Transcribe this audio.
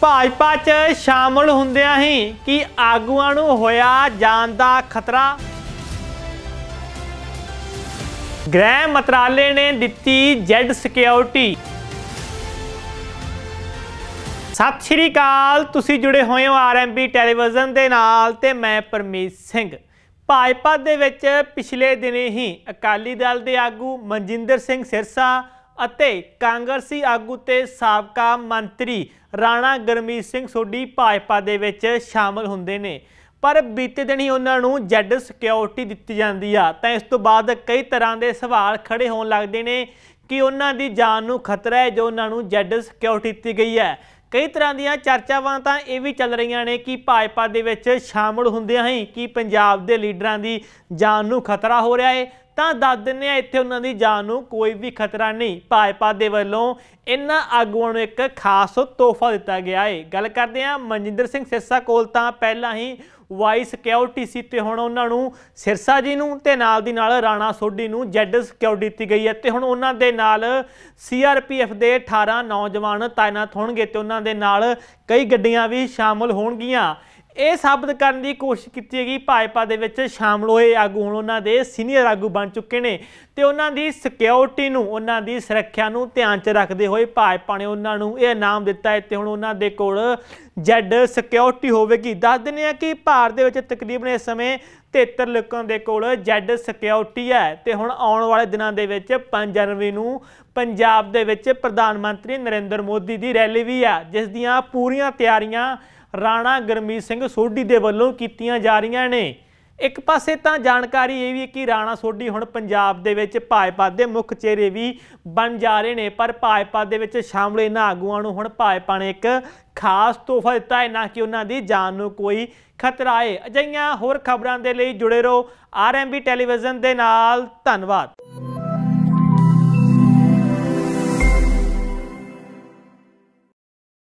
ਭਾਜਪਾ 'ਚ ਸ਼ਾਮਲ ਹੁੰਦਿਆਂ ਹੀ ਕੀ ਆਗੂਆਂ ਨੂੰ ਹੋਇਆ ਜਾਨ ਦਾ ਖਤਰਾ ਗ੍ਰਹਿ ਮੰਤਰਾਲੇ ਨੇ ਦਿੱਤੀ ਜੈਡ ਸਿਕਿਉਰਿਟੀ ਸਤਿ ਸ਼੍ਰੀ ਅਕਾਲ ਤੁਸੀਂ ਜੁੜੇ ਹੋਏ ਹੋ ਆਰਐਮਬੀ ਟੈਲੀਵਿਜ਼ਨ ਦੇ ਨਾਲ ਤੇ ਮੈਂ ਪਰਮੇਸ਼ ਸਿੰਘ ਭਾਜਪਾ ਦੇ ਵਿੱਚ ਪਿਛਲੇ ਦਿਨੇ ਹੀ ਅਕਾਲੀ ਦਲ ਦੇ ਆਗੂ ਮਨਜਿੰਦਰ ਸਿੰਘ ਸਿਰਸਾ ਅਤੇ ਕਾਂਗਰਸੀ ਆਗੂ ਤੇ ਸਾਬਕਾ ਮੰਤਰੀ ਰਾਣਾ ਗਰਮੀਤ ਸਿੰਘ ਸੋਢੀ ਭਾਜਪਾ ਦੇ ਵਿੱਚ ਸ਼ਾਮਲ ਹੁੰਦੇ ਨੇ ਪਰ ਬੀਤੇ ਦਿਨ ਹੀ ਉਹਨਾਂ ਨੂੰ ਜੈਡ ਸਿਕਿਉਰਿਟੀ ਦਿੱਤੀ ਜਾਂਦੀ ਆ ਤਾਂ ਇਸ ਤੋਂ ਬਾਅਦ ਕਈ ਤਰ੍ਹਾਂ ਦੇ ਸਵਾਲ ਖੜੇ ਹੋਣ ਲੱਗਦੇ ਨੇ ਕਿ ਉਹਨਾਂ ਦੀ ਜਾਨ ਨੂੰ ਖਤਰਾ ਹੈ ਜੋ ਉਹਨਾਂ ਨੂੰ ਜੈਡ ਸਿਕਿਉਰਿਟੀ ਦਿੱਤੀ ਗਈ ਹੈ ਕਈ ਤਰ੍ਹਾਂ ਦੀਆਂ ਚਰਚਾਵਾਂ ਤਾਂ ਇਹ ਵੀ ਚੱਲ ਰਹੀਆਂ ਨੇ ਕਿ ਭਾਜਪਾ ਦੇ ਵਿੱਚ ਸ਼ਾਮਲ ਹੁੰਦਿਆਂ ਹੀ ਕਿ ਪੰਜਾਬ ਦੇ ਲੀਡਰਾਂ ਦੀ ਜਾਨ ਨੂੰ ਖਤਰਾ ਹੋ ਰਿਹਾ ਹੈ ਤਾਂ ਦੱਸ ਦਿੰਨੇ ਆ ਇੱਥੇ ਉਹਨਾਂ ਦੀ ਜਾਨ ਨੂੰ ਕੋਈ ਵੀ ਖਤਰਾ ਨਹੀਂ ਭਾਜਪਾ ਦੇ ਵੱਲੋਂ ਇਹਨਾਂ ਆਗੂਆਂ ਨੂੰ ਇੱਕ ਖਾਸ ਤੋਹਫਾ ਦਿੱਤਾ ਗਿਆ ਹੈ ਗੱਲ ਕਰਦੇ ਆ ਮਨਜਿੰਦਰ ਸਿੰਘ ਸਿਰਸਾ ਕੋਲ ਤਾਂ ਪਹਿਲਾਂ ਹੀ ਵਾਈ ਸਿਕਿਉਰਿਟੀ ਸੀ ਤੇ ਹੁਣ ਉਹਨਾਂ ਨੂੰ ਸਿਰਸਾ ਜੀ ਨੂੰ ਤੇ ਨਾਲ ਦੀ ਨਾਲ ਰਾਣਾ ਸੋਢੀ ਨੂੰ ਜੈਡ ਸਿਕਿਉਰਿਟੀ ਦਿੱਤੀ ਗਈ ਹੈ ਤੇ ਹੁਣ ਉਹਨਾਂ ਦੇ ਨਾਲ ਸੀਆਰਪੀਐਫ ਦੇ 18 ਨੌਜਵਾਨ ਤਾਇਨਾਤ ਹੋਣਗੇ ਤੇ ਉਹਨਾਂ ਦੇ ਨਾਲ ਕਈ ਗੱਡੀਆਂ ਵੀ ਸ਼ਾਮਲ ਹੋਣਗੀਆਂ ਇਹ ਸਾਬਤ ਕਰਨ ਦੀ ਕੋਸ਼ਿਸ਼ ਕੀਤੀ ਹੈਗੀ ਭਾਜਪਾ ਦੇ ਵਿੱਚ ਸ਼ਾਮਲ ਹੋਏ ਆਗੂ ਹੁਣ ਉਹਨਾਂ ਦੇ ਸੀਨੀਅਰ ਆਗੂ ਬਣ ਚੁੱਕੇ ਨੇ ਤੇ ਉਹਨਾਂ ਦੀ ਸਿਕਿਉਰਿਟੀ ਨੂੰ ਉਹਨਾਂ ਦੀ ਸੁਰੱਖਿਆ ਨੂੰ ਧਿਆਨ 'ਚ ਰੱਖਦੇ ਹੋਏ ਭਾਜਪਾ ਨੇ ਉਹਨਾਂ ਨੂੰ ਇਹ ਇਨਾਮ ਦਿੱਤਾ ਹੈ ਤੇ ਹੁਣ ਉਹਨਾਂ ਦੇ ਕੋਲ ਜੈਡ ਸਿਕਿਉਰਿਟੀ ਹੋਵੇਗੀ ਦੱਸ ਦਿੰਦੇ ਆ ਕਿ ਭਾਰਤ ਦੇ ਵਿੱਚ ਤਕਰੀਬਨ ਇਸ ਸਮੇਂ 73 ਲੋਕਾਂ ਦੇ ਕੋਲ ਜੈਡ ਸਿਕਿਉਰਿਟੀ ਹੈ ਤੇ ਹੁਣ ਆਉਣ ਵਾਲੇ ਦਿਨਾਂ ਦੇ ਵਿੱਚ 5 ਜਨਵਰੀ ਨੂੰ ਪੰਜਾਬ ਦੇ ਵਿੱਚ ਪ੍ਰਧਾਨ ਮੰਤਰੀ ਨਰਿੰਦਰ ਮੋਦੀ ਦੀ ਰੈਲੀ ਵੀ ਆ ਜਿਸ ਦੀਆਂ ਪੂਰੀਆਂ ਤਿਆਰੀਆਂ ਰਾਣਾ ਗਰਮੀਤ ਸਿੰਘ ਸੋਢੀ ਦੇ ਵੱਲੋਂ ਕੀਤੀਆਂ ਜਾ ਰਹੀਆਂ ਨੇ ਇੱਕ ਪਾਸੇ ਤਾਂ ਜਾਣਕਾਰੀ ਇਹ ਵੀ ਕਿ ਰਾਣਾ ਸੋਢੀ ਹੁਣ ਪੰਜਾਬ ਦੇ ਵਿੱਚ ਭਾਜਪਾ ਦੇ ਮੁੱਖ ਚਿਹਰੇ ਵੀ ਬਣ ਜਾ ਰਹੇ ਨੇ ਪਰ ਭਾਜਪਾ ਦੇ ਵਿੱਚ ਸ਼ਾਮਲ ਇਹਨਾਂ ਆਗੂਆਂ ਨੂੰ ਹੁਣ ਭਾਜਪਾ ਨੇ ਇੱਕ ਖਾਸ ਤੋਹਫਾ ਦਿੱਤਾ ਹੈ ਨਾ ਕਿ ਉਹਨਾਂ ਦੀ ਜਾਨ ਨੂੰ ਕੋਈ ਖਤਰਾ ਹੈ ਅਜਿਹੀਆਂ ਹੋਰ ਖਬਰਾਂ ਦੇ ਲਈ ਜੁੜੇ ਰਹੋ ਆਰਐਮਬੀ ਟੈਲੀਵਿਜ਼ਨ ਦੇ ਨਾਲ ਧੰਨਵਾਦ